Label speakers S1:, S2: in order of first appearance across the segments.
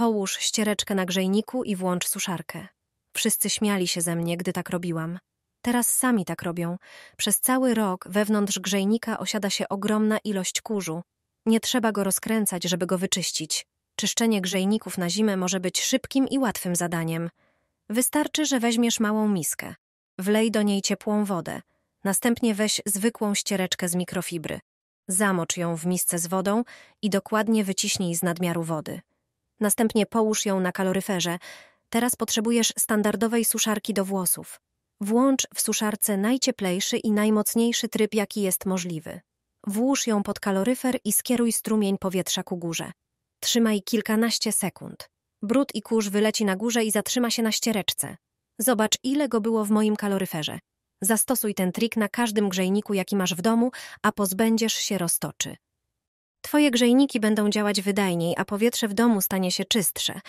S1: Połóż ściereczkę na grzejniku i włącz suszarkę. Wszyscy śmiali się ze mnie, gdy tak robiłam. Teraz sami tak robią. Przez cały rok wewnątrz grzejnika osiada się ogromna ilość kurzu. Nie trzeba go rozkręcać, żeby go wyczyścić. Czyszczenie grzejników na zimę może być szybkim i łatwym zadaniem. Wystarczy, że weźmiesz małą miskę. Wlej do niej ciepłą wodę. Następnie weź zwykłą ściereczkę z mikrofibry. Zamocz ją w misce z wodą i dokładnie wyciśnij z nadmiaru wody. Następnie połóż ją na kaloryferze. Teraz potrzebujesz standardowej suszarki do włosów. Włącz w suszarce najcieplejszy i najmocniejszy tryb, jaki jest możliwy. Włóż ją pod kaloryfer i skieruj strumień powietrza ku górze. Trzymaj kilkanaście sekund. Brud i kurz wyleci na górze i zatrzyma się na ściereczce. Zobacz, ile go było w moim kaloryferze. Zastosuj ten trik na każdym grzejniku, jaki masz w domu, a pozbędziesz się roztoczy. Twoje grzejniki będą działać wydajniej, a powietrze w domu stanie się czystsze.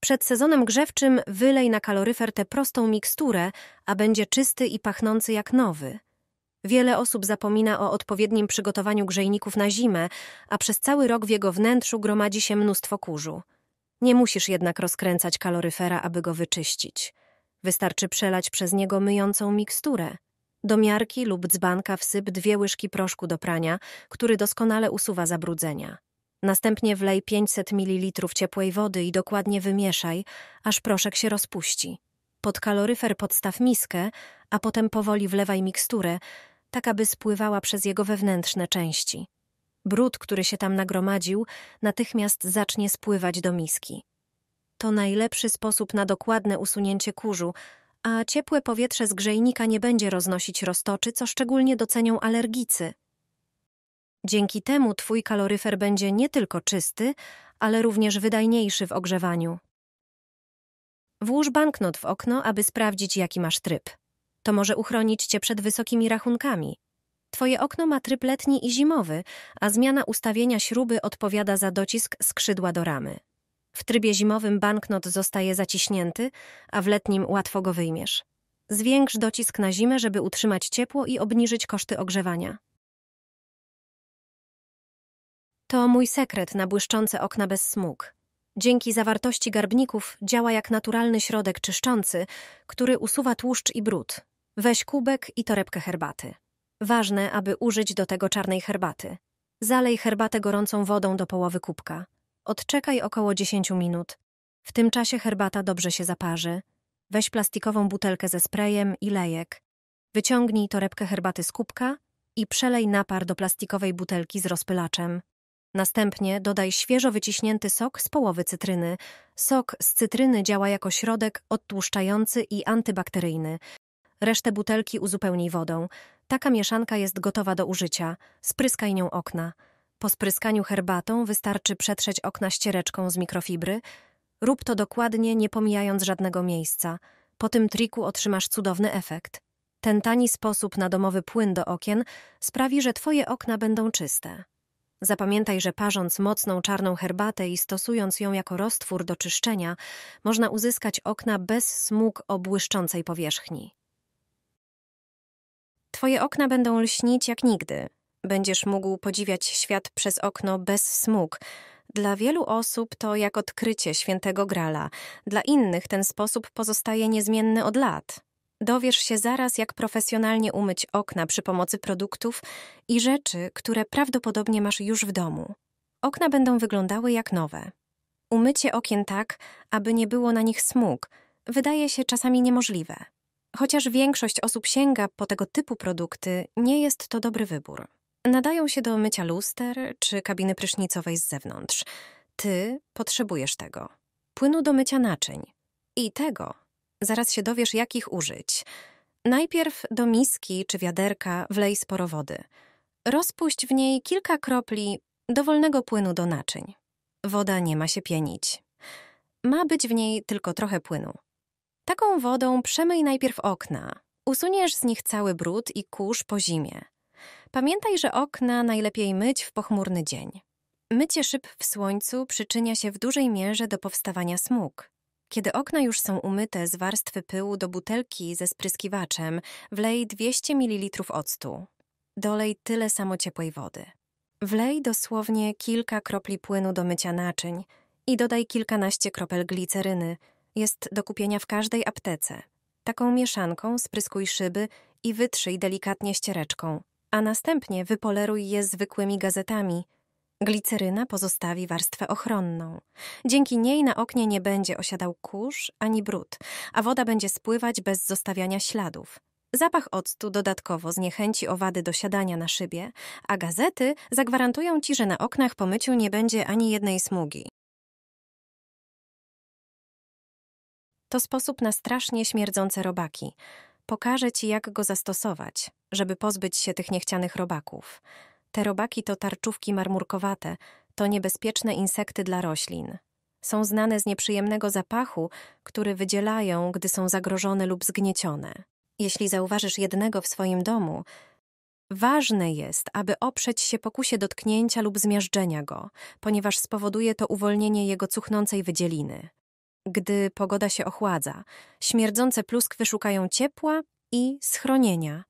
S1: Przed sezonem grzewczym wylej na kaloryfer tę prostą miksturę, a będzie czysty i pachnący jak nowy. Wiele osób zapomina o odpowiednim przygotowaniu grzejników na zimę, a przez cały rok w jego wnętrzu gromadzi się mnóstwo kurzu. Nie musisz jednak rozkręcać kaloryfera, aby go wyczyścić. Wystarczy przelać przez niego myjącą miksturę. Do miarki lub dzbanka wsyp dwie łyżki proszku do prania, który doskonale usuwa zabrudzenia. Następnie wlej 500 ml ciepłej wody i dokładnie wymieszaj, aż proszek się rozpuści. Pod kaloryfer podstaw miskę, a potem powoli wlewaj miksturę, tak aby spływała przez jego wewnętrzne części. Brud, który się tam nagromadził, natychmiast zacznie spływać do miski. To najlepszy sposób na dokładne usunięcie kurzu, a ciepłe powietrze z grzejnika nie będzie roznosić roztoczy, co szczególnie docenią alergicy. Dzięki temu Twój kaloryfer będzie nie tylko czysty, ale również wydajniejszy w ogrzewaniu. Włóż banknot w okno, aby sprawdzić, jaki masz tryb. To może uchronić Cię przed wysokimi rachunkami. Twoje okno ma tryb letni i zimowy, a zmiana ustawienia śruby odpowiada za docisk skrzydła do ramy. W trybie zimowym banknot zostaje zaciśnięty, a w letnim łatwo go wyjmiesz. Zwiększ docisk na zimę, żeby utrzymać ciepło i obniżyć koszty ogrzewania. To mój sekret na błyszczące okna bez smug. Dzięki zawartości garbników działa jak naturalny środek czyszczący, który usuwa tłuszcz i brud. Weź kubek i torebkę herbaty. Ważne, aby użyć do tego czarnej herbaty. Zalej herbatę gorącą wodą do połowy kubka. Odczekaj około 10 minut. W tym czasie herbata dobrze się zaparzy. Weź plastikową butelkę ze sprayem i lejek. Wyciągnij torebkę herbaty z kubka i przelej napar do plastikowej butelki z rozpylaczem. Następnie dodaj świeżo wyciśnięty sok z połowy cytryny. Sok z cytryny działa jako środek odtłuszczający i antybakteryjny. Resztę butelki uzupełnij wodą. Taka mieszanka jest gotowa do użycia. Spryskaj nią okna. Po spryskaniu herbatą wystarczy przetrzeć okna ściereczką z mikrofibry. Rób to dokładnie, nie pomijając żadnego miejsca. Po tym triku otrzymasz cudowny efekt. Ten tani sposób na domowy płyn do okien sprawi, że twoje okna będą czyste. Zapamiętaj, że parząc mocną czarną herbatę i stosując ją jako roztwór do czyszczenia, można uzyskać okna bez smug o błyszczącej powierzchni. Twoje okna będą lśnić jak nigdy, Będziesz mógł podziwiać świat przez okno bez smug. Dla wielu osób to jak odkrycie świętego grala, dla innych ten sposób pozostaje niezmienny od lat. Dowiesz się zaraz, jak profesjonalnie umyć okna przy pomocy produktów i rzeczy, które prawdopodobnie masz już w domu. Okna będą wyglądały jak nowe. Umycie okien tak, aby nie było na nich smug, wydaje się czasami niemożliwe. Chociaż większość osób sięga po tego typu produkty, nie jest to dobry wybór. Nadają się do mycia luster czy kabiny prysznicowej z zewnątrz. Ty potrzebujesz tego. Płynu do mycia naczyń. I tego. Zaraz się dowiesz, jakich użyć. Najpierw do miski czy wiaderka wlej sporo wody. Rozpuść w niej kilka kropli dowolnego płynu do naczyń. Woda nie ma się pienić. Ma być w niej tylko trochę płynu. Taką wodą przemyj najpierw okna. Usuniesz z nich cały brud i kurz po zimie. Pamiętaj, że okna najlepiej myć w pochmurny dzień. Mycie szyb w słońcu przyczynia się w dużej mierze do powstawania smug. Kiedy okna już są umyte z warstwy pyłu do butelki ze spryskiwaczem, wlej 200 ml octu. Dolej tyle samo ciepłej wody. Wlej dosłownie kilka kropli płynu do mycia naczyń i dodaj kilkanaście kropel gliceryny. Jest do kupienia w każdej aptece. Taką mieszanką spryskuj szyby i wytrzyj delikatnie ściereczką a następnie wypoleruj je zwykłymi gazetami. Gliceryna pozostawi warstwę ochronną. Dzięki niej na oknie nie będzie osiadał kurz ani brud, a woda będzie spływać bez zostawiania śladów. Zapach octu dodatkowo zniechęci owady do siadania na szybie, a gazety zagwarantują ci, że na oknach po myciu nie będzie ani jednej smugi. To sposób na strasznie śmierdzące robaki. Pokażę ci, jak go zastosować, żeby pozbyć się tych niechcianych robaków. Te robaki to tarczówki marmurkowate, to niebezpieczne insekty dla roślin. Są znane z nieprzyjemnego zapachu, który wydzielają, gdy są zagrożone lub zgniecione. Jeśli zauważysz jednego w swoim domu, Ważne jest, aby oprzeć się pokusie dotknięcia lub zmiażdżenia go, ponieważ spowoduje to uwolnienie jego cuchnącej wydzieliny gdy pogoda się ochładza. Śmierdzące pluskwy szukają ciepła i schronienia.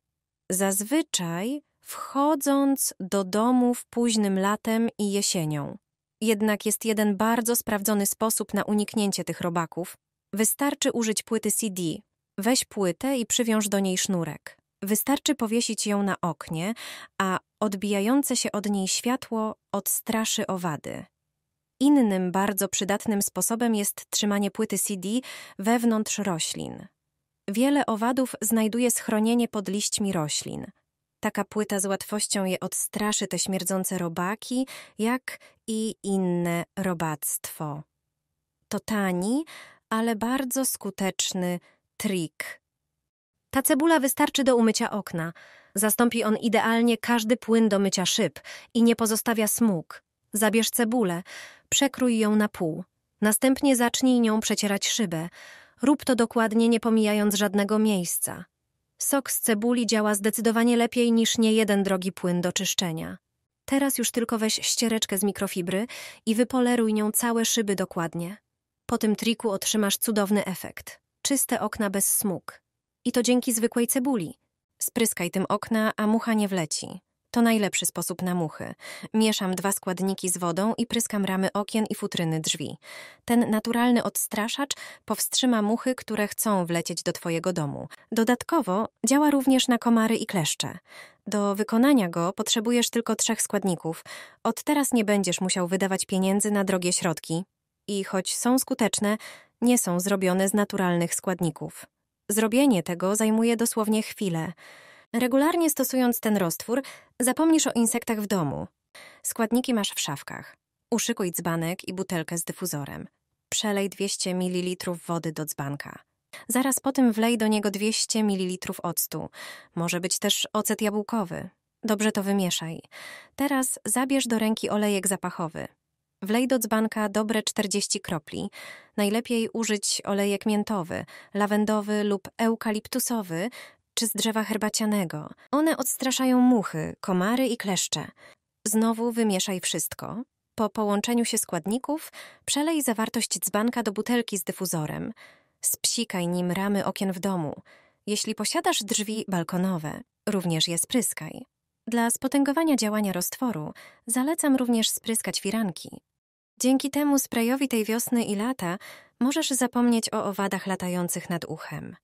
S1: Zazwyczaj wchodząc do domów późnym latem i jesienią. Jednak jest jeden bardzo sprawdzony sposób na uniknięcie tych robaków. Wystarczy użyć płyty CD. Weź płytę i przywiąż do niej sznurek. Wystarczy powiesić ją na oknie, a odbijające się od niej światło odstraszy owady. Innym bardzo przydatnym sposobem jest trzymanie płyty CD wewnątrz roślin. Wiele owadów znajduje schronienie pod liśćmi roślin. Taka płyta z łatwością je odstraszy te śmierdzące robaki, jak i inne robactwo. To tani, ale bardzo skuteczny trik. Ta cebula wystarczy do umycia okna. Zastąpi on idealnie każdy płyn do mycia szyb i nie pozostawia smug. Zabierz cebulę, przekrój ją na pół. Następnie zacznij nią przecierać szybę. Rób to dokładnie, nie pomijając żadnego miejsca. Sok z cebuli działa zdecydowanie lepiej niż niejeden drogi płyn do czyszczenia. Teraz już tylko weź ściereczkę z mikrofibry i wypoleruj nią całe szyby dokładnie. Po tym triku otrzymasz cudowny efekt. Czyste okna bez smug. I to dzięki zwykłej cebuli. Spryskaj tym okna, a mucha nie wleci. To najlepszy sposób na muchy. Mieszam dwa składniki z wodą i pryskam ramy okien i futryny drzwi. Ten naturalny odstraszacz powstrzyma muchy, które chcą wlecieć do Twojego domu. Dodatkowo działa również na komary i kleszcze. Do wykonania go potrzebujesz tylko trzech składników. Od teraz nie będziesz musiał wydawać pieniędzy na drogie środki. I choć są skuteczne, nie są zrobione z naturalnych składników. Zrobienie tego zajmuje dosłownie chwilę. Regularnie stosując ten roztwór, zapomnisz o insektach w domu. Składniki masz w szafkach. Uszykuj dzbanek i butelkę z dyfuzorem. Przelej 200 ml wody do dzbanka. Zaraz potem wlej do niego 200 ml octu. Może być też ocet jabłkowy. Dobrze to wymieszaj. Teraz zabierz do ręki olejek zapachowy. Wlej do dzbanka dobre 40 kropli. Najlepiej użyć olejek miętowy, lawendowy lub eukaliptusowy, czy z drzewa herbacianego. One odstraszają muchy, komary i kleszcze. Znowu wymieszaj wszystko. Po połączeniu się składników przelej zawartość dzbanka do butelki z dyfuzorem. Spsikaj nim ramy okien w domu. Jeśli posiadasz drzwi balkonowe, również je spryskaj. Dla spotęgowania działania roztworu zalecam również spryskać firanki. Dzięki temu sprayowi tej wiosny i lata możesz zapomnieć o owadach latających nad uchem.